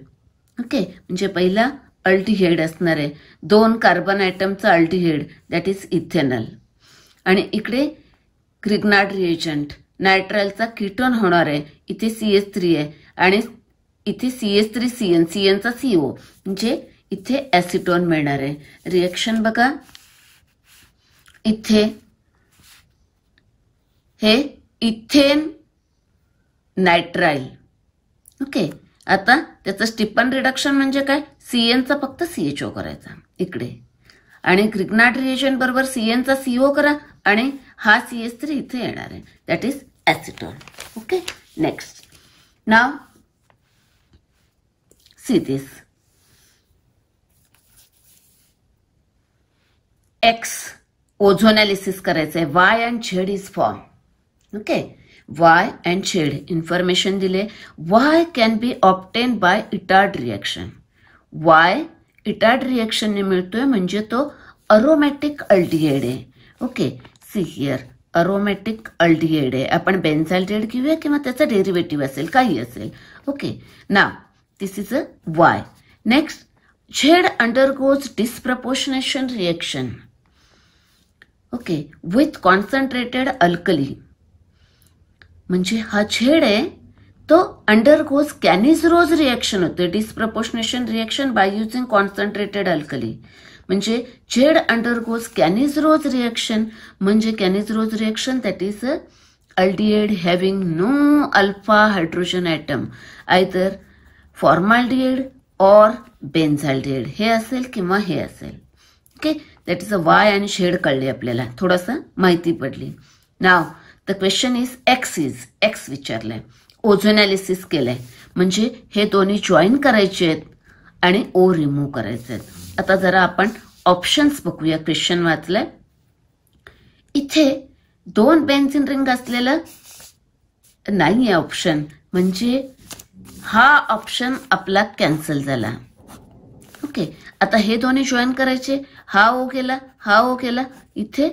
ओके म्हणजे पहिला अल्टीहेड असणार आहे दोन कार्बन आयटमचं अल्टीहेड दॅट इज इथेनल आणि इकडे क्रिग्नाड रिएजंट नायट्राईलचा कीटोन होणार आहे इथे सी एस थ्री आहे आणि इथे C S three C N C एनचा सीओ म्हणजे इथे एसिटोन मिळणार आहे रिएक्शन बघा इथे हे इथेन नायट्राइल ओके आता त्याचं स्टिपन रिडक्शन म्हणजे काय सीएनचा फक्त सीएचओ करायचा इकडे आणि ग्रिग्नाट रिएशन बरोबर सीएनचा सीओ करा आणि हा सी एस थ्री इथे येणार आहे दॅट इज एक्स ओझोनॅलिसिस करायचं Y and Z is form okay Y and Z information दिले Y can be obtained by Etard reaction Y Etard रिॲक्शनने मिळतोय म्हणजे तो अरोमॅटिक अल्डिहाइड आहे okay see here aromatic aldehyde आहे आपण बेन्झाल्डिएड घेऊया किंवा त्याचा डेरिव्हेटिव्ह असेल काही असेल ओके ना this is a Y next Z undergoes disproportionation reaction okay with concentrated alkali म्हणजे हा झेड आहे तो अंडरगोज कॅनिज रोज रिएक्शन होते disproportionation reaction by using concentrated alkali म्हणजे झेड अंडरगोज रोज रिएक्शन म्हणजे rose reaction that is aldehyde aldehyde having no alpha hydrogen atom either formaldehyde or benzaldehyde हे असेल किंवा हे असेल okay that is a Y आणि Z कळले आपल्याला थोडंसं माहिती पडली now the question is X is X विचारलाय ओझोनॅलिसिस केलंय म्हणजे हे दोन्ही जॉईन करायचे आहेत आणि ओ रिमूव्ह करायचे आता जरा आपण ऑप्शन्स बघूया क्वेश्चन वाचलंय इथे दोन बेन्झिन रिंग असलेलं नाही आहे ऑप्शन म्हणजे हा ऑप्शन आपला कॅन्सल झाला ओके आता हे दोन्ही जॉईन करायचे हा ओ केला हा ओ केला इथे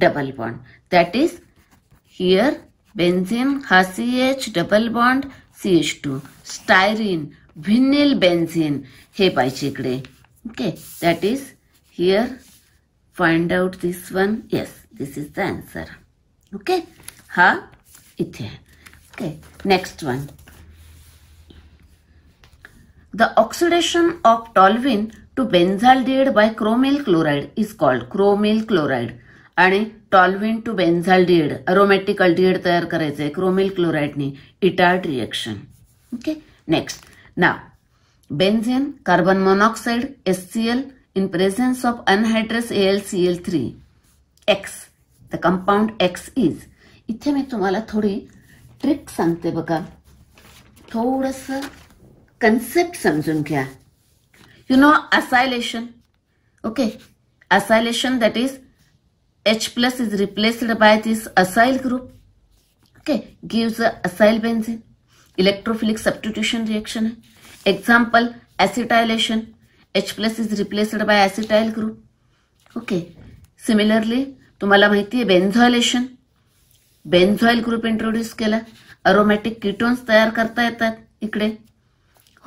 double bond that is here benzene हा C H double bond C H two styrene vinyl benzene हे पाहिजे इकडे okay that is here find out this one yes this is the answer okay हा इथे okay next one the oxidation of toluene to डेड by chromyl chloride is called chromyl chloride आणि toluene to डेड अरोमॅटिकल डेड तयार करायचंय chromyl क्लोराईडने Etard reaction okay next Now, benzene, carbon monoxide, HCl in presence of anhydrous AlCl3. X, the compound X is इथे मी तुम्हाला थोडी ट्रिक सांगते बघा थोडंसं कन्सेप्ट समजून घ्या you know acylation okay acylation that is H plus is replaced by this acyl group okay a acyl benzene electrophilic substitution reaction है example acetylation H plus is replaced by acetyl group okay similarly तुम्हाला माहिती आहे benzoylation benzoyl group introduce केला aromatic ketones तयार करता येतात इकडे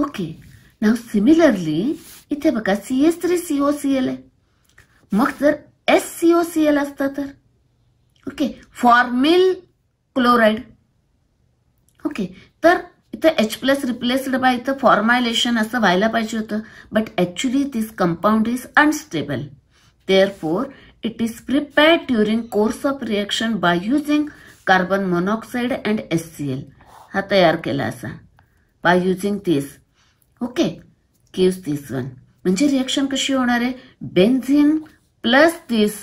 okay नाव सिमिलरली इथे बघा C S three C O C L आहे मग जर S C O C L असतं तर ओके फॉर्मिल क्लोराईड ओके तर इथं एच प्लस रिप्लेस्ड बाय इथं फॉर्मायलेशन असं व्हायला पाहिजे होतं but actually this compound is unstable therefore it is prepared during course of reaction by using carbon monoxide and S C L हा तयार केला असा by using this okay gives this one म्हणजे रिएक्शन कशी होणार आहे benzene plus this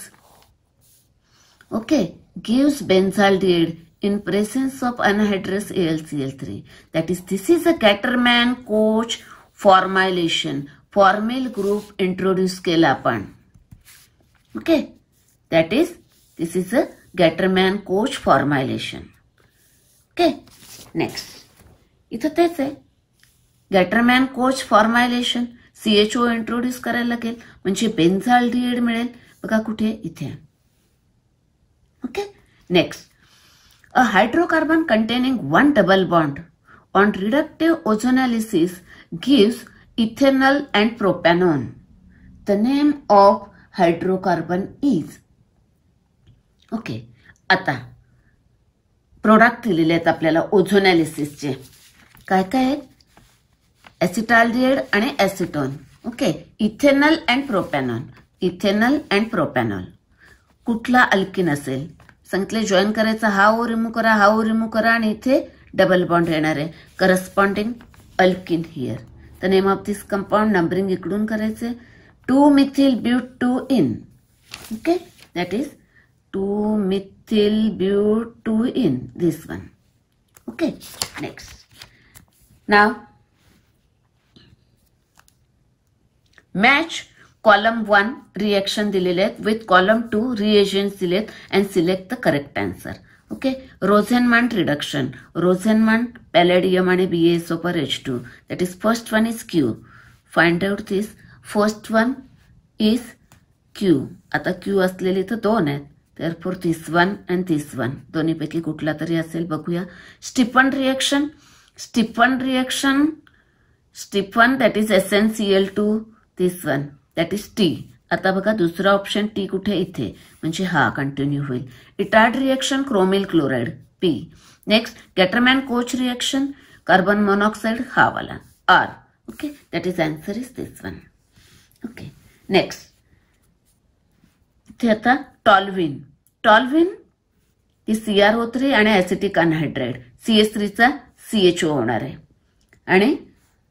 okay gives benzaldehyde in presence of anhydrous AlCl3. That is, this is a Caterman-Koch formylation. Formyl group introduce केला आपण. Okay. That is, this is a Gatterman-Koch formylation. Okay. Next. इथं तेच आहे Gattermann Koch formylation CHO introduce करायला लागेल म्हणजे benzaldehyde मिळेल बघा कुठे इथे okay next a hydrocarbon containing one double bond on reductive ozonolysis gives ethanol and propanone the name of hydrocarbon is okay आता प्रोडक्ट लिहिलेले आहेत आपल्याला ओझोनॅलिसिसचे काय काय आहेत एसिटॉलिड आणि acetone okay ethanol and propanone ethanol and propanol कुठला अल्की नसेल सांगितले जॉईन करायचा हा ओ रिमूव्ह करा हा ओ रिमूव्ह करा आणि इथे डबल बॉन्ड येणार आहे करस्पॉन्डिंग अल्किन हिअर तर name of this compound numbering इकडून करायचे two methyl but two ene okay that is two methyl but two ene this one okay next नाव मॅच कॉलम वन रिएक्शन दिलेले आहेत with column two दिले दिलेत and select the correct answer okay Rosenmund reduction Rosenmund palladium आणि B S ओपर H two that is first one is Q find out this first one is Q आता Q असलेली तर दोन आहेत तर फोर तीस वन अँड तीस वन दोन्हीपैकी कुठला तरी असेल बघूया Stephen reaction Stephen reaction Stephen that is L two तीस वन दॅट इज टी आता बघा दुसरा ऑप्शन टी कुठे इथे म्हणजे हा कंटिन्यू होईल Etard reaction chromyl chloride P next Gattermann Koch reaction carbon monoxide हा वाला R okay that is answer is this one okay next इथे आता टॉल्विन टॉल्विन ही सी आर ओ थ्री आणि ऍसिटिक अनहायड्रेड सी एस थ्रीचा C O होणार आहे आणि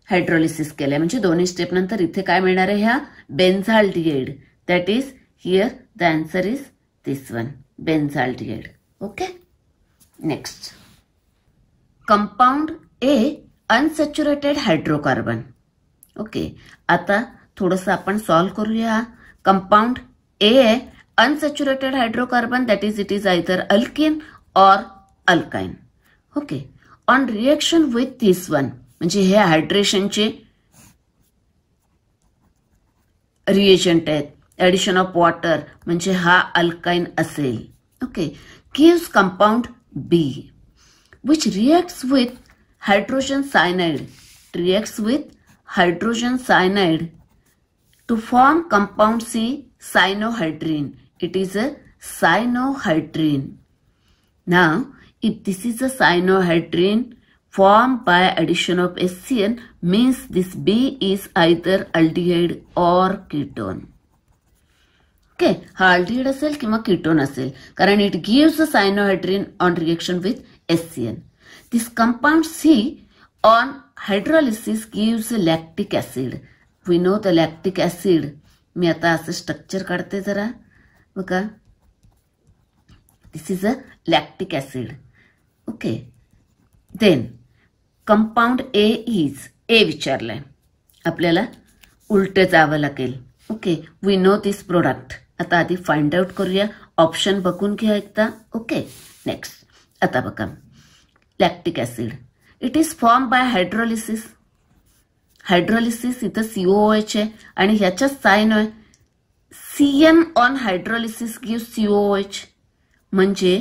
हायड्रोलिसिस केलंय म्हणजे दोन्ही स्टेप नंतर इथे काय मिळणार आहे ह्या benzaldehyde that is here the answer is this one benzaldehyde okay next compound A unsaturated hydrocarbon okay आता थोडस आपण सॉल्व्ह करूया compound A unsaturated hydrocarbon that is it is either alkene or alkyne okay on reaction with this one म्हणजे हे हायड्रेशनचे reagent आहेत addition of water म्हणजे हा अल्काईन असेल okay gives compound B which reacts with hydrogen cyanide reacts with hydrogen cyanide to form compound C cyanohydrin it is a cyanohydrin ना if this is a cyanohydrin formed by addition of SCN means this B is either aldehyde or ketone. Okay, aldehyde असेल kima ketone असेल Karan it gives a cyanohydrin on reaction with SCN. This compound C on hydrolysis gives lactic acid. We know the lactic acid. Me ata असं structure karte zara. बघा This is a lactic acid. Okay. Then, compound A is A विचारलंय आपल्याला उलट जावं लागेल okay we know this product आता आधी find out करूया ऑप्शन बघून घ्या एकदा ओके नेक्स्ट आता बघा lactic acid it is form by hydrolysis hydrolysis इथं सीओ एच आहे आणि ह्याच्या सायन आहे C M on hydrolysis give CO H म्हणजे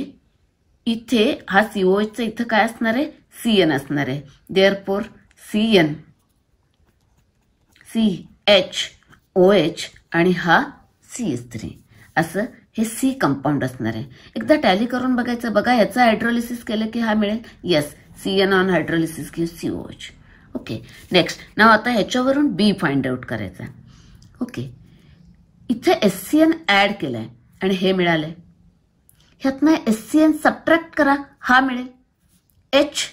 इथे हा सीओ एचचं इथं काय असणार आहे सी एन असणार आहे therefore C N C H O H आणि हा सी एस थ्री असं हे सी कंपाऊंड असणार आहे एकदा टॅली करून बघायचं बघा याचा हायड्रोलिसिस केलं की हा मिळेल yes C N on hydrolysis किंवा C O H okay next नाव आता ह्याच्यावरून बी फाइंड आउट करायचा ओके इथे एस सी एन ऍड केलंय आणि हे मिळालंय ह्यातनं एस सी एन सबट्रॅक्ट करा हा मिळेल एच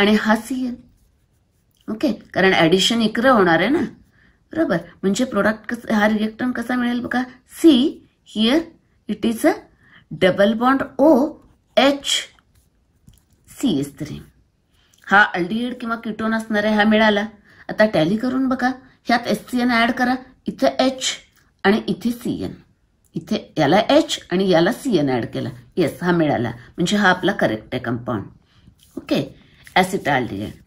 आणि हा सी येईल ओके कारण ॲडिशन इकडं होणार आहे ना बरोबर म्हणजे प्रोडक्ट कस हा रिएक्टन कसा मिळेल बघा C here it is a double bond O H C S three हा अल्डीएड किंवा किटोन असणार आहे हा मिळाला आता टॅली करून बघा ह्यात एस सी एन ॲड करा इथं एच आणि इथे सी एन इथे याला एच आणि याला सी एन ॲड केला येस हा मिळाला म्हणजे हा आपला करेक्ट आहे कंपाऊंड ओके एसिटाल्डिहाइड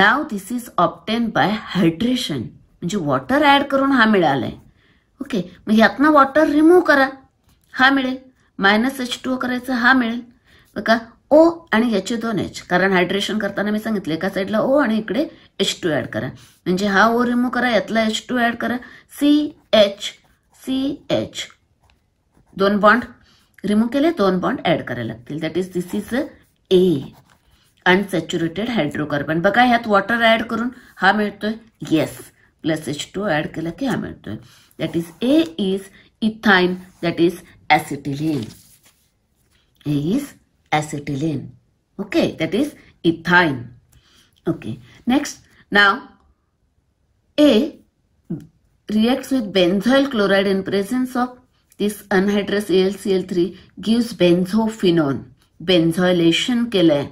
नाव this is obtained by hydration म्हणजे वॉटर ॲड करून हा मिळालाय ओके मग यातनं वॉटर रिमूव्ह करा हा मिळेल मायनस एच टू करायचा हा मिळेल बघा ओ आणि याचे दोन एच कारण हायड्रेशन करताना मी सांगितलं एका साईडला ओ आणि इकडे एच टू ॲड करा म्हणजे हा ओ रिमूव्ह करा यातला एच टू ॲड करा सी एच सी एच दोन बॉन्ड रिमूव्ह केले दोन बॉन्ड ॲड करायला लागतील that is this is a A unsaturated hydrocarbon बघा ह्यात वॉटर ऍड करून हा मिळतोय yes plus H two add केला की हा मिळतोय that is A is ethyne that is acetylene A is acetylene okay that is ethyne okay next नाव A with chloride in presence of this anhydrous L C L three give benzophenone Benzoylation केलंय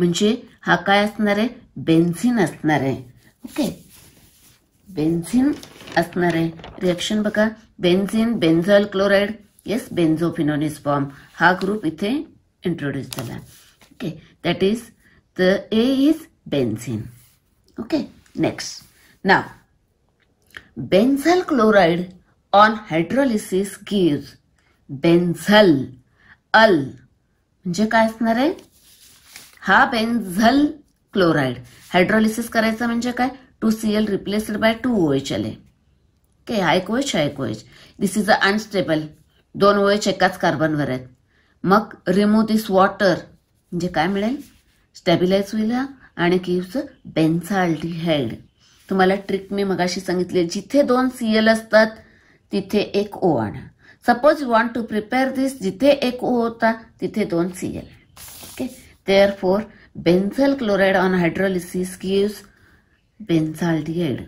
म्हणजे हा काय असणार आहे benzene असणार आहे okay benzene असणार आहे रिएक्शन बघा benzene benzoyl chloride yes benzophenone is बॉम्ब हा ग्रुप इथे इंट्रोड्यूस झाला okay that is the A is benzene okay next नाव benzal chloride on hydrolysis give benzal अल म्हणजे काय असणार आहे हा बेन्झल क्लोराईड हायड्रॉलिसिस करायचा म्हणजे काय two C L replaced by two O H L A K हा एक ओएच हा एक OH this is a unstable दोन ओ एच एकाच कार्बनवर आहेत मग रिमूव्ह दिस वॉटर म्हणजे काय मिळेल स्टॅबिलाइज होईल आणि बेन्झाल्टी हेल्ड तुम्हाला ट्रिक मी मगाशी सांगितली जिथे दोन सी एल असतात तिथे एक ओ आणा suppose you want to prepare this जिथे एक ओ होता तिथे दोन C L therefore benzyl chloride on hydrolysis gives benzaldehyde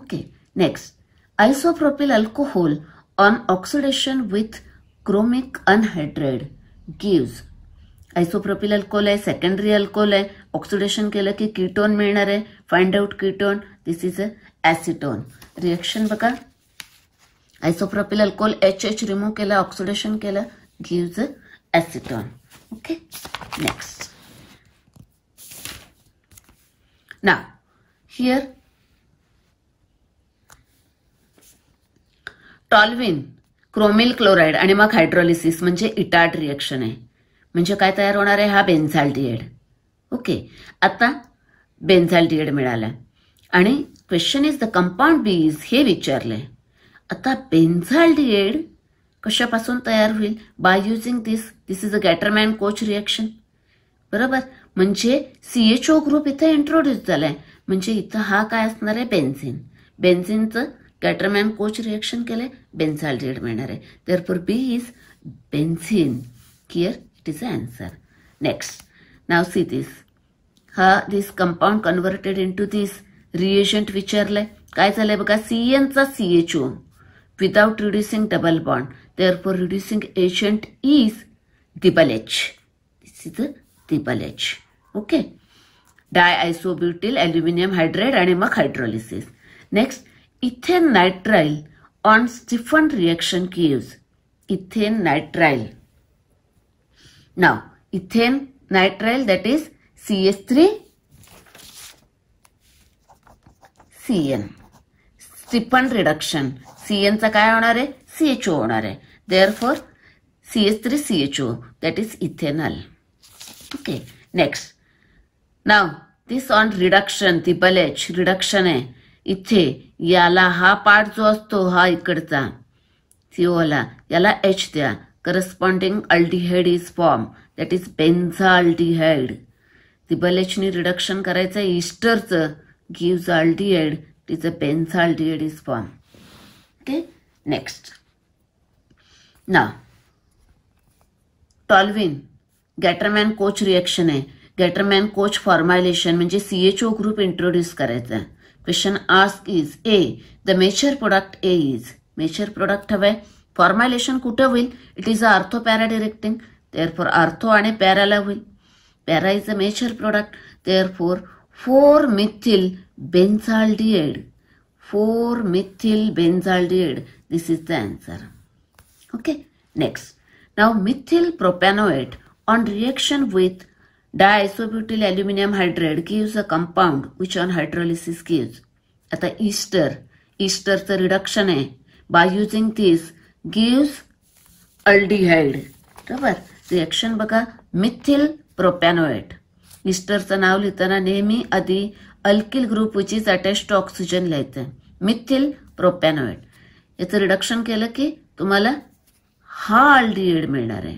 okay next isopropyl alcohol on oxidation with chromic anhydride gives isopropyl alcohol is secondary alcohol hai oxidation ke liye ketone milna hai find out ketone this is a acetone reaction baka isopropyl alcohol hh remove kela oxidation kela gives acetone Okay, next. Now, here, toluene chromyl chloride आणि मग hydrolysis म्हणजे इटाट e reaction आहे म्हणजे काय तयार होणार आहे हा बेन्झाल्डिएड ओके आता बेन्झाल्डिएड मिळाला आणि क्वेश्चन इज द कंपाऊंड बीज हे विचारलंय आता बेन्झाल्डिएड कशापासून तयार होईल by using this this is a Gattermann Koch reaction बरोबर म्हणजे सीएचओ ग्रुप इथे इंट्रोड्यूस झालाय म्हणजे इथं हा काय असणार आहे बेन्झिन बेन्झिनचं गॅटरमॅन कोच रिएक्शन केलंय डेड मिळणार आहे तर बी इज बेन्झिन किअर इट इज अ नेक्स्ट नाव सी दिस हा this compound converted into this reagent विचारलंय काय झालंय बघा सीएनचा CHO without reducing double bond therefore reducing agent is Dibal-H. This is the Dibal-H. Okay. Diisobutyl aluminum hydride and MAC hydrolysis. Next, ethane nitrile on Stefan reaction gives ethane nitrile. Now, ethane nitrile that is CS3, CN. Stephen reduction. CN काय होणार आहे CHO होणार Therefore, CH3CHO, that is ethanol. Okay, next. Now, this on reduction, triple H reduction आहे. इथे याला हा part जो असतो हा इकडचा सीओला याला एच द्या corresponding aldehyde is form that is benzaldehyde triple एचनी रिडक्शन करायचं इस्टरचं गिव्ज अल्टीहाइड इज अ बेन्झा इज फॉर्म ओके नेक्स्ट ना टॉलविन गॅटरमॅन कोच रिएक्शन आहे गॅटरमॅन कोच फॉर्मायलेशन म्हणजे सीएचओ ग्रुप इंट्रोड्यूस करायचा question ask is A the major product A is major product हवंय formylation कुठं होईल it is a ortho para directing therefore ortho आणि पॅराला होईल para is a major product therefore four four methyl benzaldehyde four methyl benzaldehyde this is the answer okay next Now methyl propanoate on reaction with diisobutyl aluminum hydride gives a compound which on hydrolysis gives. आता ester ईस्टरचं reduction आहे by using this gives aldehyde बरोबर reaction बघा methyl propanoate ईस्टरचं नाव लिहिताना नेहमी आधी alkyl group which is oxygen लिहायचं मिथिल प्रोपॅनोएट याचं रिडक्शन केलं की तुम्हाला हा आल्डिहाइड मिळणार आहे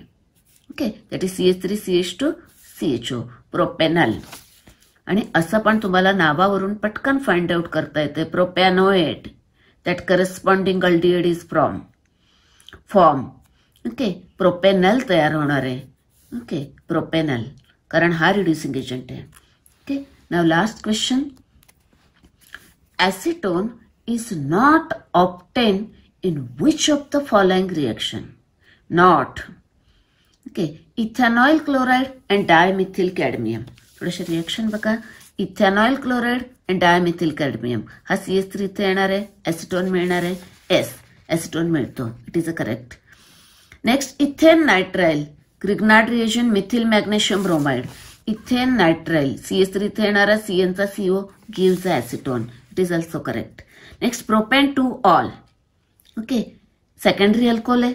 okay that is C H three C H two C H O propanal आणि असं पण तुम्हाला नावावरून पटकन फाइंड आउट करता येते propanoate that corresponding aldehyde is from form okay propanal तयार होणार आहे ओके प्रोपेनल कारण हा रिड्युसिंग एजंट आहे ओके नाव last question acetone is not obtained in which of the following reaction not okay ethanoyl chloride and dimethyl cadmium थोडेसे reaction बघा ethanoyl chloride and dimethyl cadmium हा सी एस थ्री इथे येणार आहे acetone मिळणार आहे एस एसिटोन मिळतो it is a correct next ethane nitrile Grignard reaction methyl magnesium bromide ethane nitrile C S three इथे येणारा सी एनचा CO gives a it is also correct next propane two ol okay secondary alcohol आहे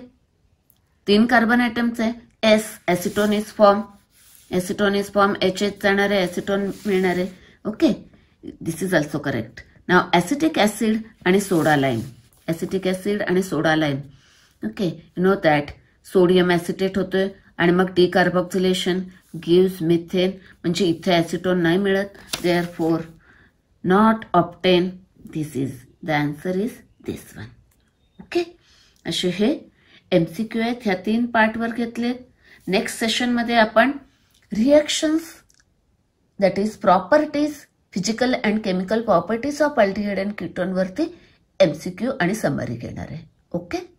तीन carbon atoms आहे as acetone is form acetone is form H H जाणार आहे acetone मिळणार आहे okay this is also correct नाव acetic acid आणि soda lime acetic acid आणि soda lime okay no that sodium acetate होतोय आणि मग डी कार्बोक्सिलेशन गिव्स मिथेन म्हणजे इथे ॲसिटोन नाही मिळत therefore not obtain this is the answer is this one okay असे हे एमसीक्यू आहेत ह्या तीन पार्टवर घेतले नेक्स्ट सेशनमध्ये आपण reactions that is properties physical and chemical properties of aldehyde and किटोनवरती एमसीक्यू आणि समरी घेणार आहे ओके